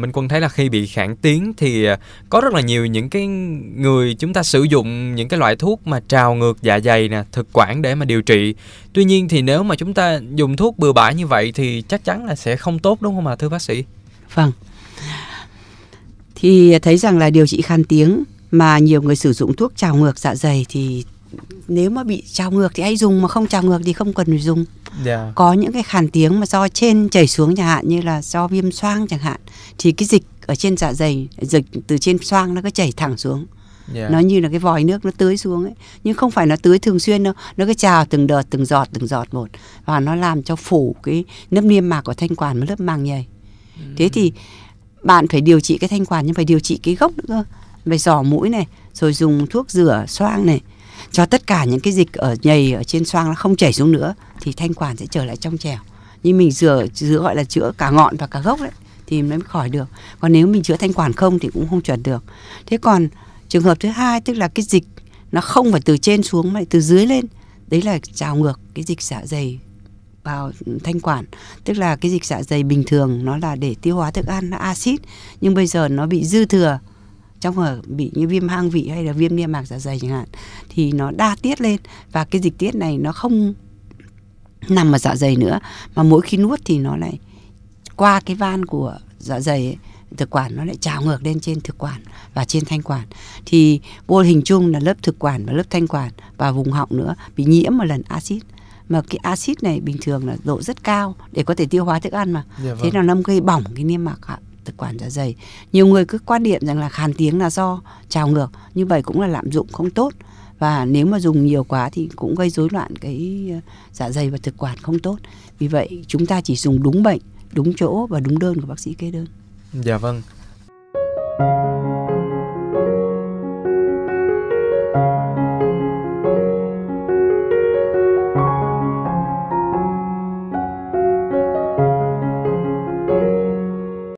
Minh Quân thấy là khi bị khản tiếng thì à, có rất là nhiều những cái người chúng ta sử dụng những cái loại thuốc mà trào ngược dạ dày nè, thực quản để mà điều trị. Tuy nhiên thì nếu mà chúng ta dùng thuốc bừa bãi như vậy thì chắc chắn là sẽ không tốt đúng không ạ thưa bác sĩ? Vâng. Thì thấy rằng là điều trị khàn tiếng mà nhiều người sử dụng thuốc trào ngược dạ dày thì nếu mà bị trào ngược thì hãy dùng mà không trào ngược thì không cần phải dùng yeah. Dạ. có những cái khàn tiếng mà do trên chảy xuống chẳng hạn như là do viêm xoang chẳng hạn thì cái dịch ở trên dạ dày dịch từ trên xoang nó cứ chảy thẳng xuống Yeah. Dạ. nó như là cái vòi nước nó tưới xuống ấy nhưng không phải nó tưới thường xuyên đâu nó cứ trào từng đợt từng giọt từng giọt một và nó làm cho phủ cái lớp niêm mạc của thanh quản một lớp màng nhầy mm. thế ừ. thì bạn phải điều trị cái thanh quản nhưng phải điều trị cái gốc nữa cơ phải giỏ mũi này rồi dùng thuốc rửa xoang này cho tất cả những cái dịch ở nhầy ở trên xoang nó không chảy xuống nữa thì thanh quản sẽ trở lại trong trẻo nhưng mình rửa rửa gọi là chữa cả ngọn và cả gốc đấy thì mới khỏi được còn nếu mình chữa thanh quản không thì cũng không chuẩn được thế còn trường hợp thứ hai tức là cái dịch nó không phải từ trên xuống mà từ dưới lên đấy là trào ngược cái dịch dạ dày vào thanh quản tức là cái dịch dạ dày bình thường nó là để tiêu hóa thức ăn nó axit nhưng bây giờ nó bị dư thừa trong ở bị như viêm hang vị hay là viêm niêm mạc dạ dày chẳng hạn thì nó đa tiết lên và cái dịch tiết này nó không nằm ở dạ dày nữa mà mỗi khi nuốt thì nó lại qua cái van của dạ dày ấy, thực quản nó lại trào ngược lên trên thực quản và trên thanh quản thì vô hình chung là lớp thực quản và lớp thanh quản và vùng họng nữa bị nhiễm một lần axit mà cái axit này bình thường là độ rất cao để có thể tiêu hóa thức ăn mà yeah, dạ vâng. thế là nó gây bỏng cái niêm mạc thực quản dạ dày nhiều người cứ quan niệm rằng là khàn tiếng là do trào ngược như vậy cũng là lạm dụng không tốt và nếu mà dùng nhiều quá thì cũng gây rối loạn cái ờ, dạ dày và thực quản không tốt vì vậy chúng ta chỉ dùng đúng bệnh đúng chỗ và đúng đơn của bác sĩ kê đơn dạ vâng